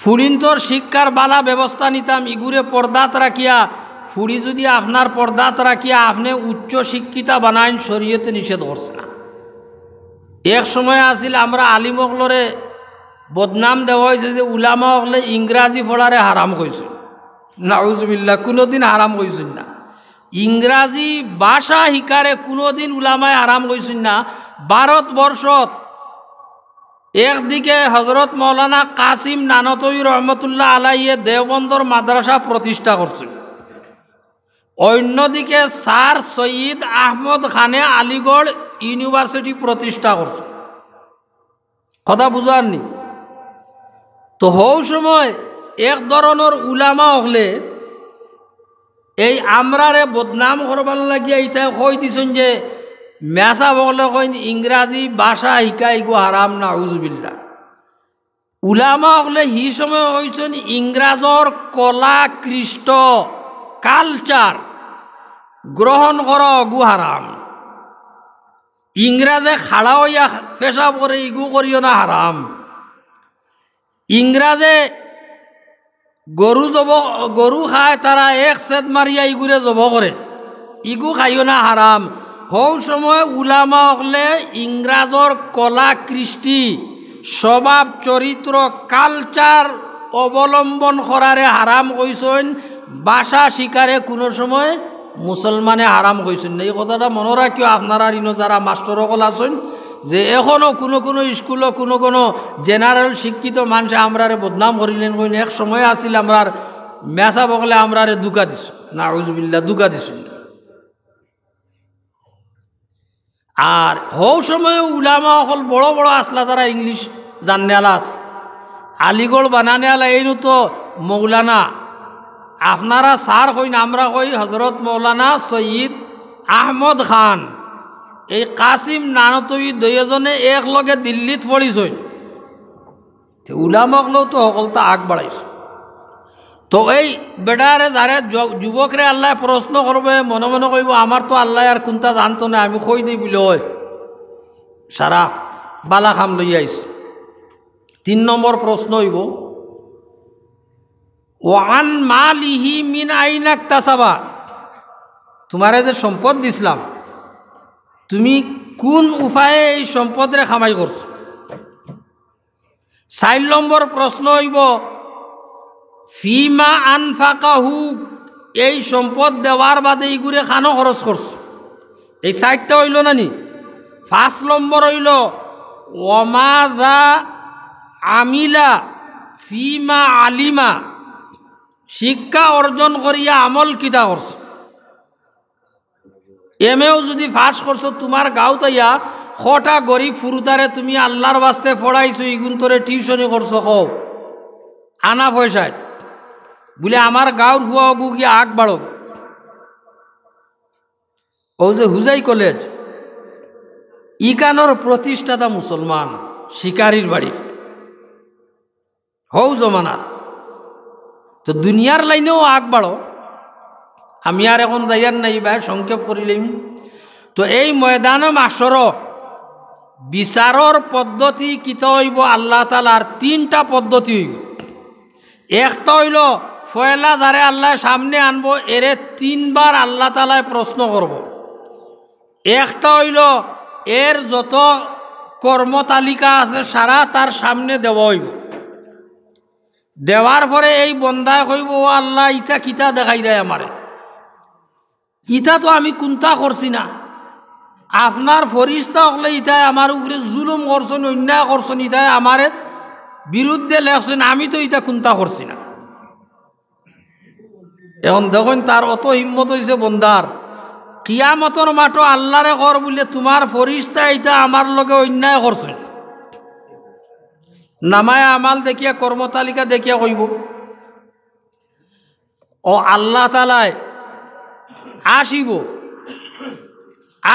ফুরিন্তর শিক্ষার বালা ব্যবস্থা নিতাম ইগুরে পর্দাত রাখিয়া ফুরি যদি আপনার পর্দাত রাখিয়া আপনি উচ্চ শিক্ষিতা বানাইন শরীয়তে নিষেধ করছে না এক সময় আসিল আমরা আলিমকলরে বদনাম দেওয়া হয়েছে যে উলামা হলে ইংরাজি পড়ারে হারাম কইছে নাউজবিল্লা কোনোদিন হারাম কইছেন না ইংরাজি ভাষা শিকারে কোনোদিন উলামায় আরাম কইছেন না ভারতবর্ষত একদিকে হজরত মৌলানা কাসিম নানতই রহমতুল্লাহ আলাইয়ে দেওবন্দর মাদ্রাসা প্রতিষ্ঠা করছে অন্যদিকে স্যার সৈয়দ আহমদ খানে আলিগড় ইউনিভার্সিটি প্রতিষ্ঠা করছে কথা বুঝাননি তো হৌ সময় এক ধরনের উলামা হলে এই আমরারে বদনাম করবার লাগিয়া ইটা কই দিছেন যে মেসা বলে কইন ইংরাজি ভাষা শিকাই গো হারাম না উজবিল্লা উলামা হলে হি সময় হয়েছেন ইংরাজর কলা কৃষ্ট কালচার গ্রহণ কর গু হারাম ইংরাজে খাড়া হইয়া পেশাব করে ইগু করিও না হারাম ইংরাজে গরু জব গরু খায় তারা এক সেদ মারিয়া ইগুরে জব করে ইগু খাইও না হারাম হৌ সময় উলামা হলে ইংরাজর কলা কৃষ্টি স্বভাব চরিত্র কালচার অবলম্বন করারে হারাম হয়েছেন বাসা শিকারে কোনো সময় মুসলমানে হারাম হয়েছেন এই কথাটা মনে রাখিও আপনারা ইনো যারা মাস্টরসকল আছেন যে এখনও কোনো কোনো স্কুলও কোনো কোনো জেনারেল শিক্ষিত মানুষে আমরারে বদনাম করিলেন এক সময় আসিল আমরার মেসা বকলে আমরারে দুকা দিছ না উজবিল্লা দুকা দিছিল আর হৌ সময়ে উলামা হল বড় বড় আসলা যারা ইংলিশ জাননে আলা আলিগড় বানানে আলা এই তো মৌলানা আপনারা সার হইন আমরা হই হজরত মৌলানা সৈয়দ আহমদ খান এই কাসিম নানতই দুইজনে একলগে দিল্লিত পড়িছই উলামক লো তো সকলটা আগ বাড়াইছ তো এই বেড়ারে যারে যুবকরে আল্লাহ প্রশ্ন করবে মনে মনে করব আমার তো আল্লাহ আর কোনটা জানতো না আমি কই দিই বলে ওই সারা বালা খাম লই আইস তিন নম্বর প্রশ্ন হইব ওয়ান মালিহি মিন আইনাক তাসাবা তোমারে যে সম্পদ দিছিলাম তুমি কোন উপায়ে এই সম্পদরে খামাই করছো চার নম্বর প্রশ্ন হইব ফিমা হুক এই সম্পদ দেওয়ার বাদে ইগুরে খানো খরচ করছে এই সাইডটা হইল না নি ফার্স্ট নম্বর হইল দা আমিলা ফিমা আলিমা শিক্ষা অর্জন করিয়া আমল কিতা এম এমেও যদি ফাঁস করছো তোমার গাও তাইয়া খটা গরিব ফুরুতারে তুমি আল্লাহর বাস্তে ফড়াইছো ইগুন তোরে টিউশনি করছো কও আনা পয়সায় বলে আমার গাঁর হুয়া অগু গিয়ে আগ বাড়ক ও যে হুজাই কলেজ ইকানোর প্রতিষ্ঠাতা মুসলমান শিকারির বাড়ির হও জমানা তো দুনিয়ার লাইনেও আগ বাড়ো আমি আর এখন যাইয়ার নাই বা সংক্ষেপ করিলিম তো এই ময়দান মাসর বিচারর পদ্ধতি কিত হইব আল্লাহ তালার তিনটা পদ্ধতি হইব একটা হইল ফয়লা যারে আল্লাহ সামনে আনবো এরে তিনবার আল্লাহ তালায় প্রশ্ন করব। একটা হইল এর যত কর্মতালিকা আছে সারা তার সামনে দেওয়া হইব দেওয়ার পরে এই বন্দায় হইব ও আল্লাহ ইতা কিতা দেখাই দেয় আমারে ইতা তো আমি কুন্তা করছি না আপনার ফরিস্তা হলে ইতায় আমার উপরে জুলুম করছেন অন্যায় করছেন ইতায় আমার বিরুদ্ধে লেখছেন আমি তো ইতা কুন্তা করছি না এখন দেখুন তার অত হিম্মত হয়েছে বন্দার কিয়ামতর মাঠো আল্লাহরে কর বলে তোমার ফরিস্তা এটা আমার লগে অন্যায় করছে নামায় আমাল দেখিয়া কর্মতালিকা দেখিয়া কইব ও আল্লাহ তালায় আসিব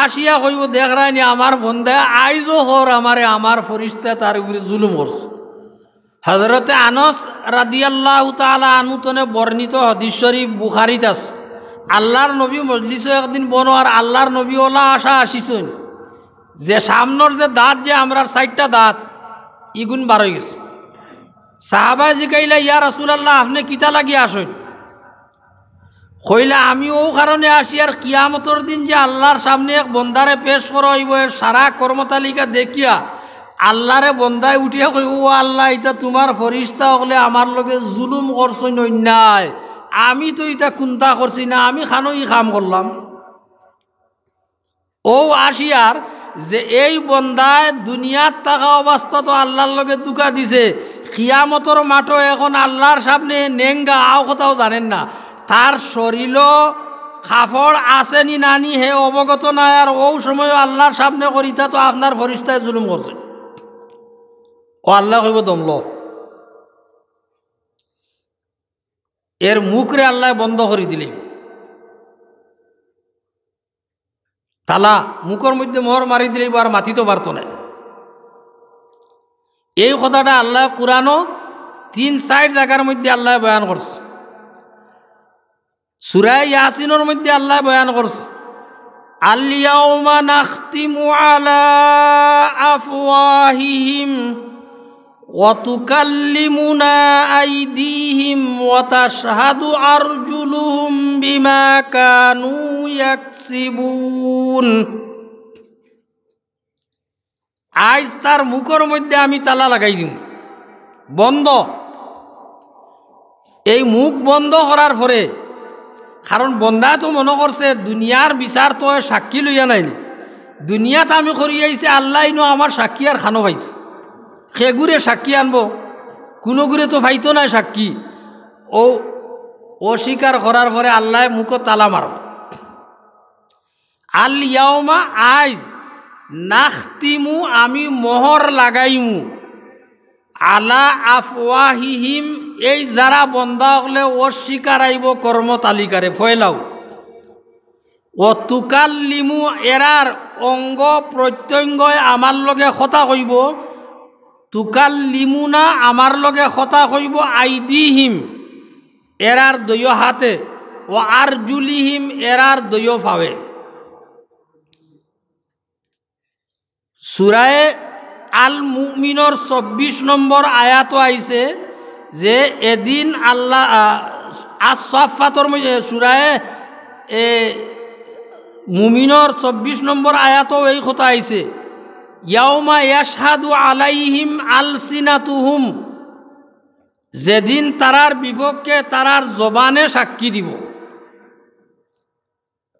আসিয়া কইব দেখ রায়নি আমার বন্ধায় আইজো হর আমারে আমার ফরিস্তা তার উপরে জুলুম করছে হজরতে আনস রাদিয়াল্লাহ তালা আনুতনে বর্ণিত হদিস শরীফ বুখারিত দাস আল্লাহর নবী মজলিস একদিন বনো আর আল্লাহর নবী ওলা আশা আসিছুন যে সামনের যে দাঁত যে আমরার সাইডটা দাঁত ইগুন বারো গেছে সাহাবা জিকাইলা ইয়া আল্লাহ আপনি কিতা লাগিয়ে আসুন কইলা আমি ও কারণে আসি আর কিয়ামতর দিন যে আল্লাহর সামনে এক বন্দারে পেশ করা হইব সারা কর্মতালিকা দেখিয়া আল্লাহরে বন্দায় উঠিয়া কই ও আল্লাহ এটা তোমার ফরিস্তা হলে আমার লগে জুলুম করছো নন্যায় আমি তো এটা কুন্তা করছি না আমি ই খাম করলাম ও আসিয়ার যে এই বন্দায় দুনিয়ার থাকা অবস্থা তো আল্লাহর লগে দুকা দিছে কিয়ামতর মাঠ এখন আল্লাহর সামনে নেঙ্গা আও কথাও জানেন না তার শরীর খাফড় আসেনি নানি হে অবগত নাই আর ও সময় আল্লাহর সামনে করিতা তো আপনার ফরিস্তায় জুলুম করছে ও আল্লাহ হইব দমল এর মুখরে আল্লাহ বন্ধ করে দিলে তালা মুখর মধ্যে মোহর মারি দিলে আর তো পারত না এই কথাটা আল্লাহ কোরআনও তিন চার জায়গার মধ্যে আল্লাহ বয়ান করছে সুরাই ইয়াসিনের মধ্যে আল্লাহ বয়ান করছে আল্লিয়াউমা নাখতিমু আলা আফওয়াহিহিম আজ তার মুখের মধ্যে আমি তালা লাগাই দিম বন্ধ এই মুখ বন্ধ করার পরে কারণ বন্ধা তো মনে করছে দুনিয়ার বিচার তো সাক্ষী লইয়া নাইনি দুনিয়াত আমি করি আইছে আল্লাহ ইনো আমার সাক্ষী আর খানো পাইতো খেগুরে সাক্ষী আনবো কোনো গুরে তো ফাইতো না সাক্ষী ও অস্বীকার করার পরে আল্লাহ মুখো তালা মারব আল ইয়াওমা আইজ নাখতিমু আমি মোহর লাগাইমু আলা আফওয়াহিহিম এই যারা বন্ধা হলে অস্বীকার আইব তালিকারে ফয়লাও ও তুকাল্লিমু এরার অঙ্গ প্রত্যঙ্গই আমার লগে হতা কইব তুকাল লিমুনা আমার লগে হতা হইব আইদিহিম এরার দৈয় হাতে ও আর জুলিহিম এরার দৈয় ফাওয়ে সুরায় আল মুমিনর চব্বিশ নম্বর আয়াত আইছে যে এদিন আল্লাহ আসফাতর সুরায় এ মুমিনর চব্বিশ নম্বর আয়াতও এই কথা আইছে ইয়াউমা ইয়াসাদু আলাইহিম আলসিনাতুহুম যেদিন তারার বিপক্ষে তারার জবানে সাক্ষী দিব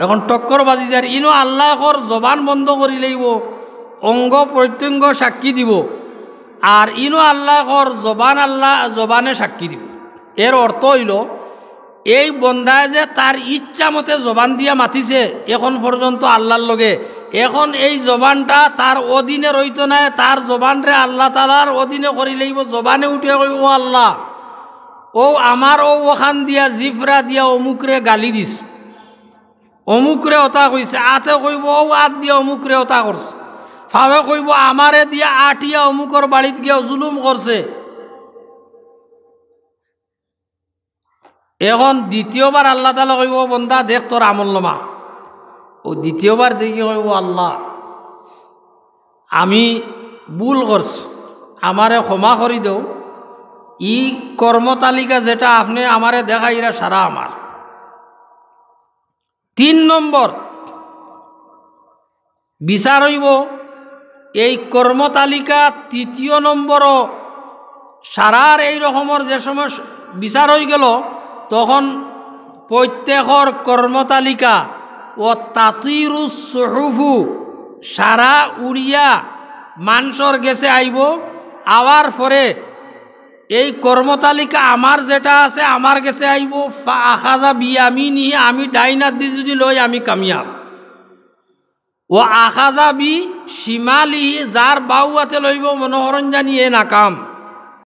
এখন টক্কর বাজি যার ইনো আল্লাহর জবান বন্ধ করি লাগিব অঙ্গ প্রত্যঙ্গ সাক্ষী দিব আর ইনো আল্লাহর জবান আল্লাহ জবানে সাক্ষী দিব এর অর্থ হইল এই বন্ধায় যে তার ইচ্ছা মতে জবান দিয়া মাতিছে এখন পর্যন্ত আল্লাহর লগে এখন এই জবানটা তার অধীনে রইত নাই তার জবানরে আল্লাহ তালার অধীনে করি লাগিব জবানে উঠে ও আল্লাহ ও আমার ও ওখান দিয়া জিফরা দিয়া অমুকরে গালি দিস অমুকরে অতা কইছে আতে কইব ও আত দিয়া অমুকরে অতা করছে ফাভে কইব আমারে দিয়া আটিয়া অমুকর বাড়িত গিয়া জুলুম করছে এখন দ্বিতীয়বার আল্লাহ তালা কইব বন্দা দেখ তোর আমল্লমা ও দ্বিতীয়বার দেখি হয় ও আল্লাহ আমি ভুল করছি আমারে ক্ষমা করি দেও ই কর্মতালিকা যেটা আপনি আমারে দেখা ইরা সারা আমার তিন নম্বর বিচার হইব এই কর্মতালিকা তৃতীয় নম্বরও সারার এই রকমের যে সময় বিচার হয়ে গেল তখন প্রত্যেকর কর্মতালিকা ও তাতিরুসহু সারা উড়িয়া মানসর গেছে আইব আওয়ার পরে এই কর্মতালিকা আমার যেটা আছে আমার গেছে আইব আখাজা বি আমি নিয়ে আমি ডাইনার দি যদি লই আমি কামিয়াব ও আখাজা বি সীমালি যার বাউয়াতে লইব মনোহরণ এ নাকাম